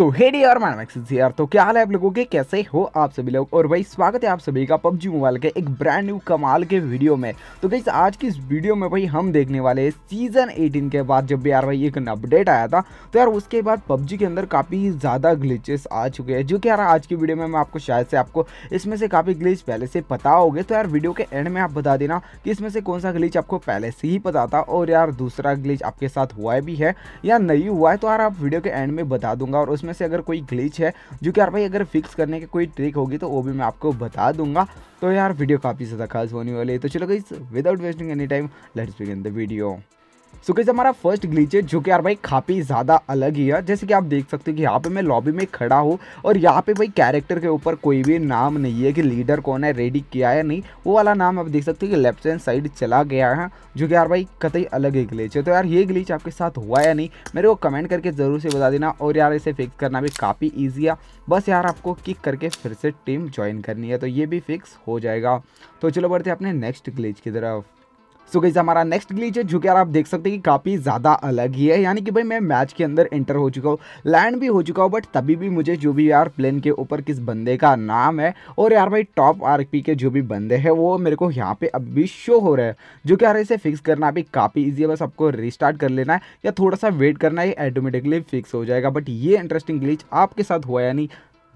सो Heidi और यार तो क्या हाल है आप लोगों के कैसे हो आप सभी लोग और भाई स्वागत है आप सभी का पबजी मोबाइल के एक ब्रांड न्यू कमाल के वीडियो में तो गई आज की इस वीडियो में भाई हम देखने वाले हैं सीजन 18 के बाद जब भी यार भाई एक अपडेट आया था तो यार उसके बाद पबजी के अंदर काफ़ी ज़्यादा ग्लिचेस आ चुके हैं जो कि यार आज की वीडियो में मैं आपको शायद से आपको इसमें से काफ़ी ग्लिच पहले से पता हो गए तो यार वीडियो के एंड में आप बता देना कि इसमें से कौन सा ग्लिच आपको पहले से ही पता था और यार दूसरा ग्लिच आपके साथ हुआ भी है या नहीं हुआ है तो यार आप वीडियो के एंड में बता दूंगा और उसमें इसमें से अगर कोई ग्लिच है जो कि यार भाई अगर फिक्स करने की कोई ट्रिक होगी तो वो भी मैं आपको बता दूंगा तो यार वीडियो काफ़ी ज़्यादा खास होने वाली है तो चलो गई without wasting any time let's begin the video so कैसे हमारा फर्स्ट ग्लीच है जो कि यार भाई काफ़ी ज़्यादा अलग ही है जैसे कि आप देख सकते हो कि यहाँ पे मैं लॉबी में खड़ा हूँ और यहाँ पे भाई कैरेक्टर के ऊपर कोई भी नाम नहीं है कि लीडर कौन है रेडी किया है नहीं वो वाला नाम आप देख सकते हो कि लेफ्ट हैंड साइड चला गया है जो कि यार भाई कतई अलग ही ग्लीच है तो यार ये ग्लीच आपके साथ हुआ या नहीं मेरे को कमेंट करके ज़रूर से बता देना और यार इसे फिक्स करना भी काफ़ी ईजी है बस यार आपको किक करके फिर से टीम ज्वाइन करनी है तो ये भी फिक्स हो जाएगा तो चलो बढ़ते अपने नेक्स्ट ग्लीच की तरफ सो गई हमारा नेक्स्ट ग्लीच है जो कि यार आप देख सकते हैं कि काफ़ी ज़्यादा अलग ही है यानी कि भाई मैं मैच के अंदर एंटर हो चुका हूँ लैंड भी हो चुका हूँ बट तभी भी मुझे जो भी यार प्लेन के ऊपर किस बंदे का नाम है और यार भाई टॉप आर के जो भी बंदे हैं वो मेरे को यहाँ पे अब भी शो हो रहे हैं जो कि यार इसे फिक्स करना अभी काफ़ी ईजी है बस आपको रिस्टार्ट कर लेना है या थोड़ा सा वेट करना है ऑटोमेटिकली फिक्स हो जाएगा बट ये इंटरेस्टिंग ग्लीच आपके साथ हुआ यानी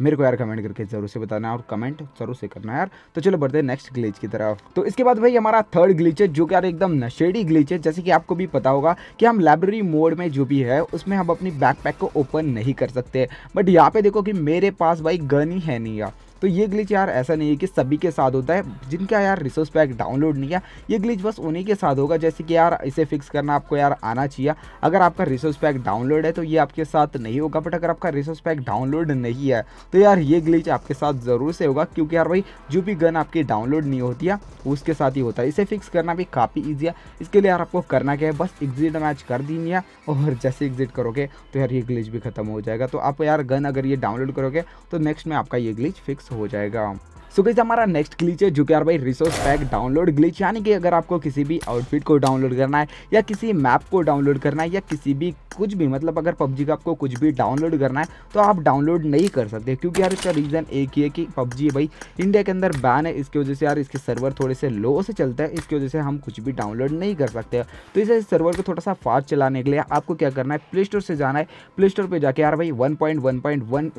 मेरे को यार कमेंट करके जरूर से बताना और कमेंट जरूर से करना यार तो चलो बढ़ते हैं नेक्स्ट ग्लीच की तरफ तो इसके बाद भाई हमारा थर्ड ग्लीच है जो कि यार एकदम नशेड़ी ग्लीच है जैसे कि आपको भी पता होगा कि हम लाइब्रेरी मोड में जो भी है उसमें हम अपनी बैकपैक को ओपन नहीं कर सकते बट यहाँ पे देखो कि मेरे पास भाई गन ही है नहीं यार तो ये ग्लिच यार ऐसा नहीं है कि सभी के साथ होता है जिनका यार रिसोर्स पैक डाउनलोड नहीं किया ये ग्लिच बस उन्हीं के साथ होगा जैसे कि यार इसे फिक्स करना आपको यार आना चाहिए अगर आपका रिसोर्स पैक डाउनलोड है तो ये आपके साथ नहीं होगा बट अगर आपका रिसोर्स पैक डाउनलोड नहीं है तो यार ये ग्लिच आपके साथ ज़रूर से होगा क्योंकि यार भाई जो भी गन आपकी डाउनलोड नहीं होती है उसके साथ ही होता है इसे फिक्स करना भी काफ़ी ईजी है इसके लिए यार आपको करना क्या है बस एग्जिट मैच कर दी है और जैसे एग्जिट करोगे तो यार ये ग्लिच भी खत्म हो जाएगा तो आप यार गन अगर ये डाउनलोड करोगे तो नेक्स्ट में आपका ये ग्लिच फिक्स 胡一岗。सो so, हमारा नेक्स्ट ग्लिच है जो कि यार भाई रिसोर्स पैक डाउनलोड ग्लिच यानी कि अगर आपको किसी भी आउटफिट को डाउनलोड करना है या किसी मैप को डाउनलोड करना है या किसी भी कुछ भी मतलब अगर पबजी का आपको कुछ भी डाउनलोड करना है तो आप डाउनलोड नहीं कर सकते क्योंकि यार इसका रीज़न एक ही है कि पबजी भाई इंडिया के अंदर बैन है इसकी वजह से यार इसके सर्वर थोड़े से लो से चलते हैं इसकी वजह से हम कुछ भी डाउनलोड नहीं कर सकते तो इसे सर्वर को थोड़ा सा फास्ट चलाने के लिए आपको क्या करना है प्ले स्टोर से जाना है प्ले स्टोर पर जाके यार भाई one point one point one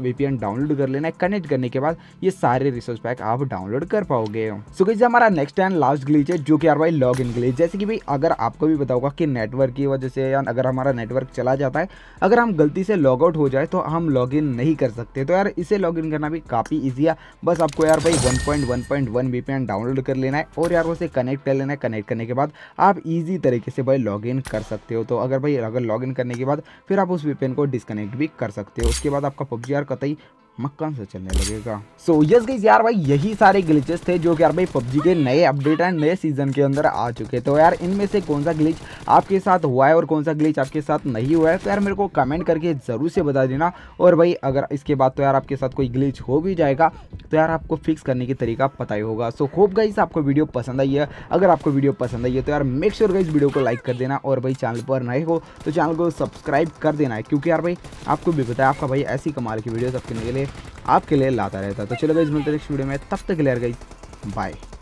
download कर लेना है कनेक्ट करने के बाद ये सारे रिसोर्स पैक आप डाउनलोड कर पाओगे सो गई हमारा नेक्स्ट एंड लास्ट ग्लीच है जो कि यार भाई लॉग इन ग्लीच जैसे कि भाई अगर आपको भी बताओगा कि नेटवर्क की वजह से या अगर हमारा नेटवर्क चला जाता है अगर हम गलती से लॉग आउट हो जाए तो हम लॉग इन नहीं कर सकते तो यार इसे लॉग इन करना भी काफ़ी ईजी है बस आपको यार भाई one point one point one download कर लेना है और यार उसे कनेक्ट कर लेना है कनेक्ट करने के बाद आप ईजी तरीके से भाई लॉग इन कर सकते हो तो अगर भाई अगर लॉग इन करने के बाद फिर आप उस वीपीएन को डिसकनेक्ट भी कर सकते हो उसके बाद आपका पबजी यार कतई मक्का से चलने लगेगा सो यस गई यार भाई यही सारे ग्लिचेस थे जो कि यार भाई पबजी के नए अपडेट एंड नए सीजन के अंदर आ चुके तो यार इनमें से कौन सा ग्लिच आपके साथ हुआ है और कौन सा ग्लिच आपके साथ नहीं हुआ है तो यार मेरे को कमेंट करके ज़रूर से बता देना और भाई अगर इसके बाद तो यार आपके साथ कोई ग्लिच हो भी जाएगा तो यार आपको फिक्स करने का तरीका पता ही होगा सो होप गाइस आपको वीडियो पसंद आई है अगर आपको वीडियो पसंद आई है तो यार मेक श्योर इस वीडियो को लाइक कर देना और भाई चैनल पर नए हो तो चैनल को सब्सक्राइब कर देना है क्योंकि यार भाई आपको भी बताया आपका भाई ऐसी कमाल की वीडियो आपके लिए आपके लिए लाता रहता है तो चलो गई मिलते नेक्स्ट वीडियो में तब तक क्लियर गई बाय